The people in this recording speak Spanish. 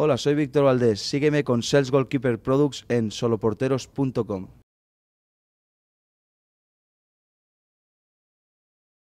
Hola, soy Víctor Valdés. Sígueme con Sales Goalkeeper Products en soloporteros.com.